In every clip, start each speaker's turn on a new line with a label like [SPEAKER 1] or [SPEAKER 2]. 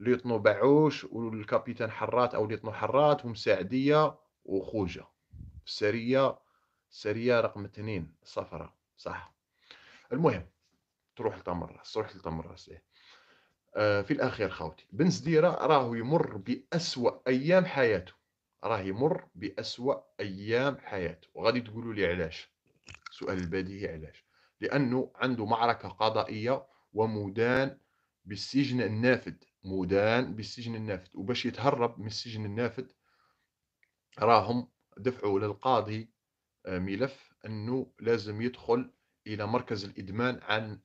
[SPEAKER 1] ليطنو بعوش والكابيتان حرات او ليطنو حرات ومساعديه وخوجه سرية سرية رقم اثنين صفرة صح المهم تروح لتمراس تروح لتمراس إيه. آه في الاخير خاوتي بن سديره راهو يمر باسوا ايام حياته راه يمر باسوا ايام حياته وغادي تقولوا لي علاش سؤال البديهي علاش لانه عنده معركه قضائيه ومدان بالسجن النافذ مدان بالسجن النافذ وباش يتهرب من السجن النافذ راهم دفعوا للقاضي آه، ملف انه لازم يدخل الى مركز الادمان عن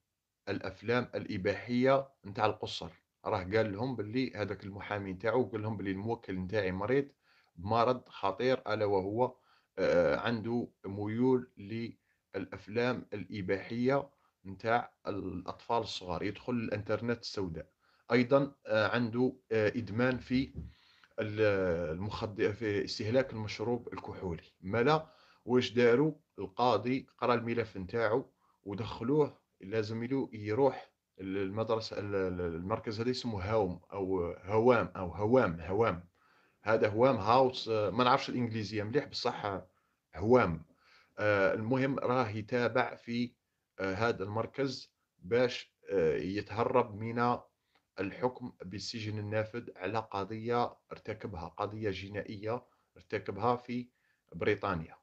[SPEAKER 1] الافلام الاباحيه نتاع القصر راه قال لهم باللي هذاك المحامي نتاعو قال لهم باللي الموكل نتاعي مريض بمرض خطير الا وهو آه، عنده ميول للافلام الاباحيه نتاع الاطفال الصغار يدخل الانترنت السوداء ايضا آه، عنده آه، ادمان في المخدر في استهلاك المشروب الكحولي مالا واش داروا القاضي قرا الملف نتاعو ودخلوه لازم يروح المدرسه المركز هذا اسمه هاوم او هوام او هوام هوام هذا هوام هاوس آه، ما نعرفش الانجليزيه مليح بصح هوام المهم راه يتابع في هذا المركز باش يتهرب من الحكم بالسجن النافذ على قضية ارتكبها قضية جنائية ارتكبها في بريطانيا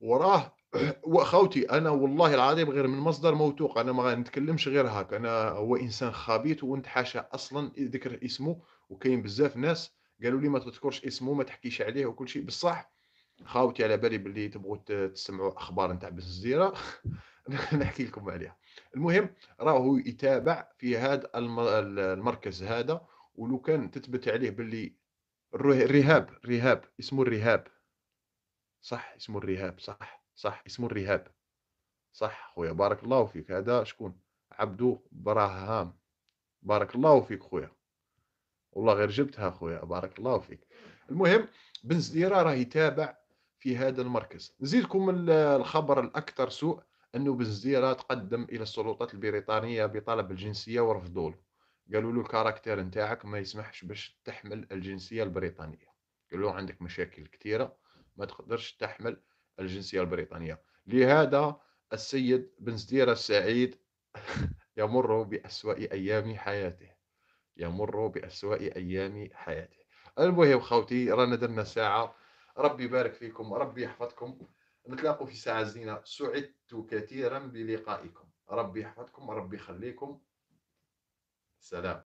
[SPEAKER 1] وراه وخوتي انا والله العظيم غير من مصدر موثوق انا ما نتكلمش غير هاك انا هو انسان خبيث ونتحاشى اصلا ذكر اسمه وكاين بزاف ناس قالوا لي ما تذكرش اسمه ما تحكيش عليه وكل شيء بصح خاوتي على بالي باللي تبغوا تسمعوا اخبار نتاع بززيره نحكي لكم عليها المهم راهو يتابع في هذا المركز هذا ولو كان تثبت عليه باللي الرهاب رهاب اسمه الرهاب صح اسمه الرهاب صح صح اسمه الرهاب صح خويا بارك الله فيك هذا شكون عبدو براهام بارك الله فيك خويا والله غير جبتها خويا بارك الله فيك المهم بنزيرا راه يتابع في هذا المركز نزيدكم الخبر الاكثر سوء انه بالزياره تقدم الى السلطات البريطانيه بطلب الجنسيه ورفضوا له قالوا له الكاركتير نتاعك ما يسمحش باش تحمل الجنسيه البريطانيه قالوا له عندك مشاكل كثيره ما تقدرش تحمل الجنسيه البريطانيه لهذا السيد بن زديره السعيد يمر بأسوأ أيام حياته يمر بأسوأ أيام حياته المهم خوتي رانا درنا ساعة ربي يبارك فيكم ربي يحفظكم نتلاقوا في ساعة زينة سعدت كثيرا بلقائكم ربي يحفظكم ربي يخليكم سلام